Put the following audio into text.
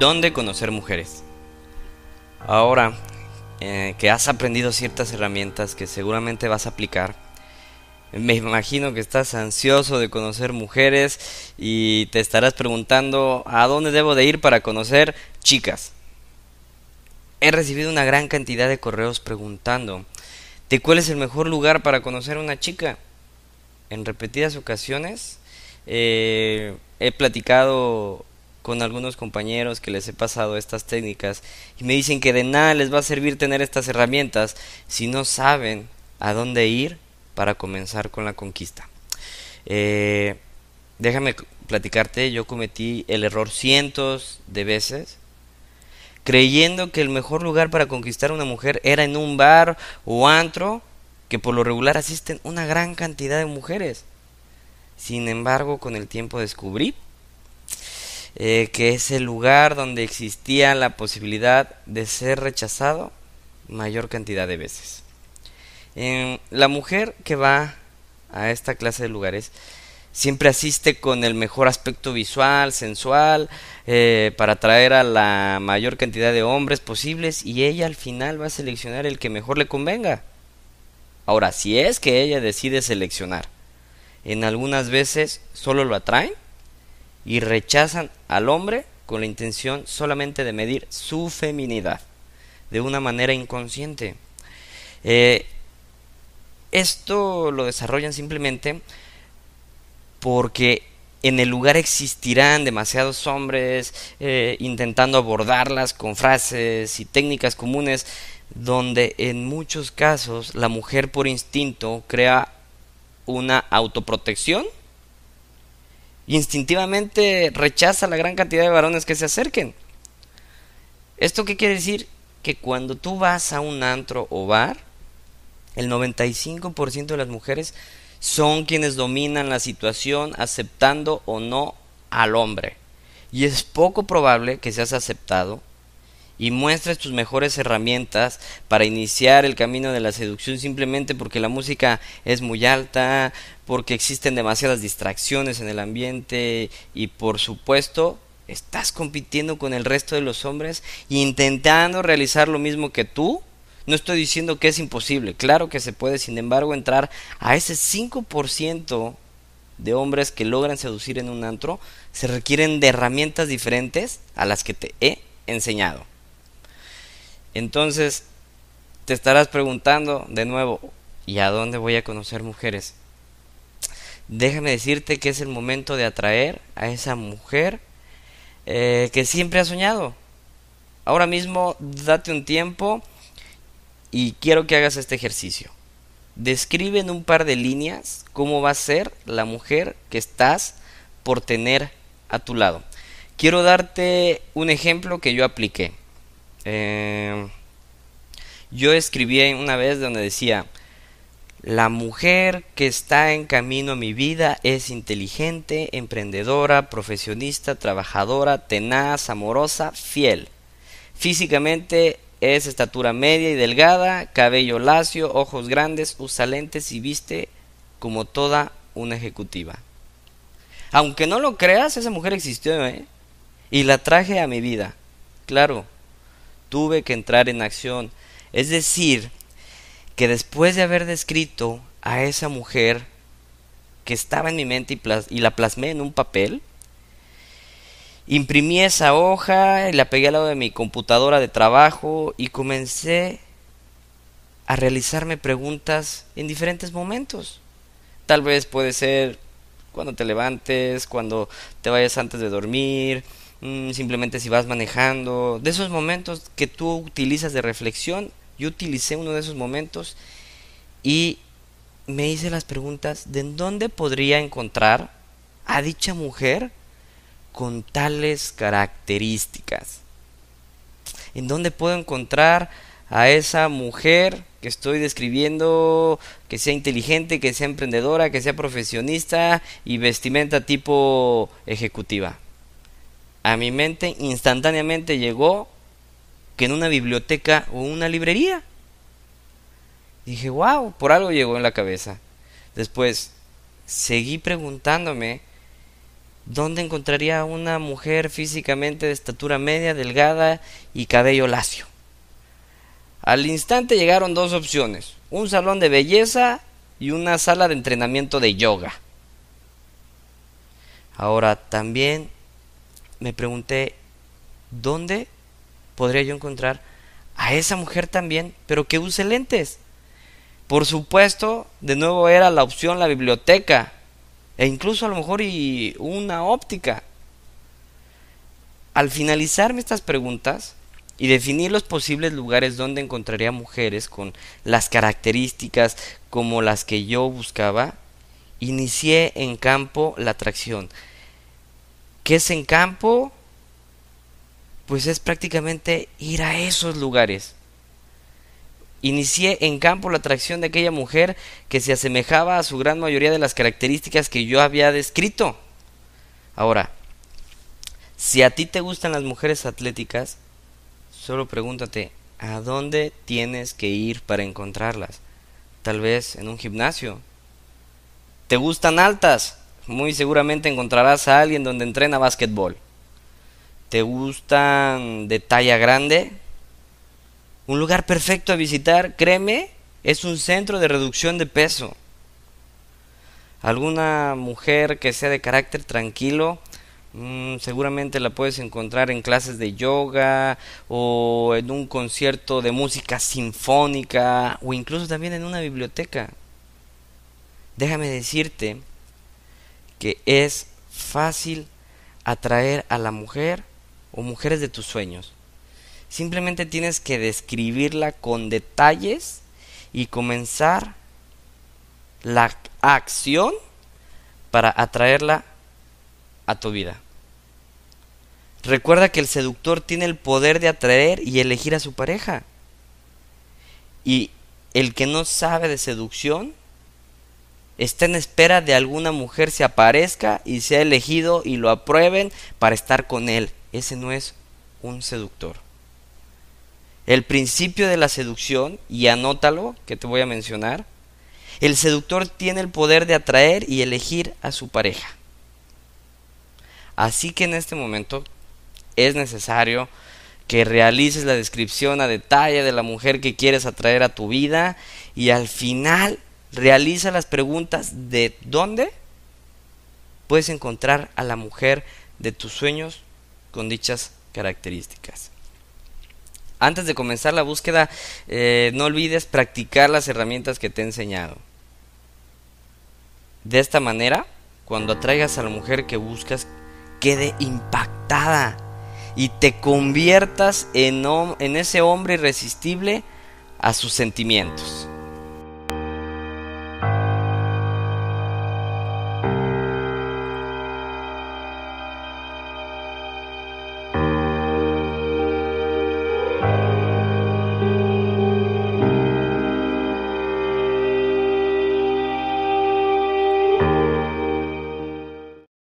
dónde conocer mujeres. Ahora eh, que has aprendido ciertas herramientas que seguramente vas a aplicar, me imagino que estás ansioso de conocer mujeres y te estarás preguntando a dónde debo de ir para conocer chicas. He recibido una gran cantidad de correos preguntando de cuál es el mejor lugar para conocer a una chica. En repetidas ocasiones eh, he platicado con algunos compañeros que les he pasado estas técnicas y me dicen que de nada les va a servir tener estas herramientas si no saben a dónde ir para comenzar con la conquista. Eh, déjame platicarte, yo cometí el error cientos de veces creyendo que el mejor lugar para conquistar a una mujer era en un bar o antro que por lo regular asisten una gran cantidad de mujeres. Sin embargo, con el tiempo descubrí eh, que es el lugar donde existía la posibilidad de ser rechazado mayor cantidad de veces. la mujer que va a esta clase de lugares siempre asiste con el mejor aspecto visual, sensual, eh, para atraer a la mayor cantidad de hombres posibles y ella al final va a seleccionar el que mejor le convenga. Ahora, si es que ella decide seleccionar, en algunas veces solo lo atraen y rechazan al hombre con la intención solamente de medir su feminidad de una manera inconsciente. Eh, esto lo desarrollan simplemente porque en el lugar existirán demasiados hombres eh, intentando abordarlas con frases y técnicas comunes donde en muchos casos la mujer por instinto crea una autoprotección instintivamente rechaza la gran cantidad de varones que se acerquen. ¿Esto qué quiere decir? Que cuando tú vas a un antro o bar, el 95% de las mujeres son quienes dominan la situación aceptando o no al hombre. Y es poco probable que seas aceptado y muestres tus mejores herramientas para iniciar el camino de la seducción simplemente porque la música es muy alta, porque existen demasiadas distracciones en el ambiente y por supuesto estás compitiendo con el resto de los hombres intentando realizar lo mismo que tú. No estoy diciendo que es imposible, claro que se puede, sin embargo, entrar a ese 5% de hombres que logran seducir en un antro se requieren de herramientas diferentes a las que te he enseñado. Entonces, te estarás preguntando de nuevo, ¿y a dónde voy a conocer mujeres? Déjame decirte que es el momento de atraer a esa mujer eh, que siempre ha soñado. Ahora mismo, date un tiempo y quiero que hagas este ejercicio. Describe en un par de líneas cómo va a ser la mujer que estás por tener a tu lado. Quiero darte un ejemplo que yo apliqué. Eh, yo escribí una vez donde decía, la mujer que está en camino a mi vida es inteligente, emprendedora, profesionista, trabajadora, tenaz, amorosa, fiel. Físicamente es estatura media y delgada, cabello lacio, ojos grandes, usa lentes y viste como toda una ejecutiva. Aunque no lo creas, esa mujer existió, ¿eh? Y la traje a mi vida. Claro, tuve que entrar en acción. Es decir, que después de haber descrito a esa mujer que estaba en mi mente y, la plasmé en un papel, imprimí esa hoja y la pegué al lado de mi computadora de trabajo y comencé a realizarme preguntas en diferentes momentos. Tal vez puede ser cuando te levantes, cuando te vayas antes de dormir, Mm, simplemente si vas manejando, de esos momentos que tú utilizas de reflexión, yo utilicé uno de esos momentos y me hice las preguntas de dónde podría encontrar a dicha mujer con tales características. ¿En dónde puedo encontrar a esa mujer que estoy describiendo, que sea inteligente, que sea emprendedora, que sea profesionista y vestimenta tipo ejecutiva? a mi mente instantáneamente llegó que en una biblioteca o una librería. Dije, wow, por algo llegó en la cabeza. Después, seguí preguntándome dónde encontraría una mujer físicamente de estatura media, delgada y cabello lacio. Al instante llegaron dos opciones, un salón de belleza y una sala de entrenamiento de yoga. Ahora también me pregunté, ¿dónde podría yo encontrar a esa mujer también, pero que use lentes? Por supuesto, de nuevo era la opción la biblioteca, e incluso a lo mejor y una óptica. Al finalizarme estas preguntas y definir los posibles lugares donde encontraría mujeres con las características como las que yo buscaba, inicié en campo la atracción, que es en campo, pues es prácticamente ir a esos lugares. Inicié en campo la atracción de aquella mujer que se asemejaba a su gran mayoría de las características que yo había descrito. Ahora, si a ti te gustan las mujeres atléticas, solo pregúntate, ¿a dónde tienes que ir para encontrarlas? Tal vez en un gimnasio. ¿Te gustan altas? Muy seguramente encontrarás a alguien donde entrena básquetbol. ¿Te gustan de talla grande? Un lugar perfecto a visitar, créeme, es un centro de reducción de peso. Alguna mujer que sea de carácter tranquilo, mm, seguramente la puedes encontrar en clases de yoga o en un concierto de música sinfónica o incluso también en una biblioteca. Déjame decirte que es fácil atraer a la mujer o mujeres de tus sueños. Simplemente tienes que describirla con detalles y comenzar la acción para atraerla a tu vida. Recuerda que el seductor tiene el poder de atraer y elegir a su pareja. Y el que no sabe de seducción está en espera de alguna mujer se aparezca y sea elegido y lo aprueben para estar con él. Ese no es un seductor. El principio de la seducción, y anótalo, que te voy a mencionar, el seductor tiene el poder de atraer y elegir a su pareja. Así que en este momento es necesario que realices la descripción a detalle de la mujer que quieres atraer a tu vida y al final realiza las preguntas de dónde puedes encontrar a la mujer de tus sueños con dichas características. Antes de comenzar la búsqueda, eh, no olvides practicar las herramientas que te he enseñado. De esta manera, cuando atraigas a la mujer que buscas, quede impactada y te conviertas en ese hombre irresistible a sus sentimientos.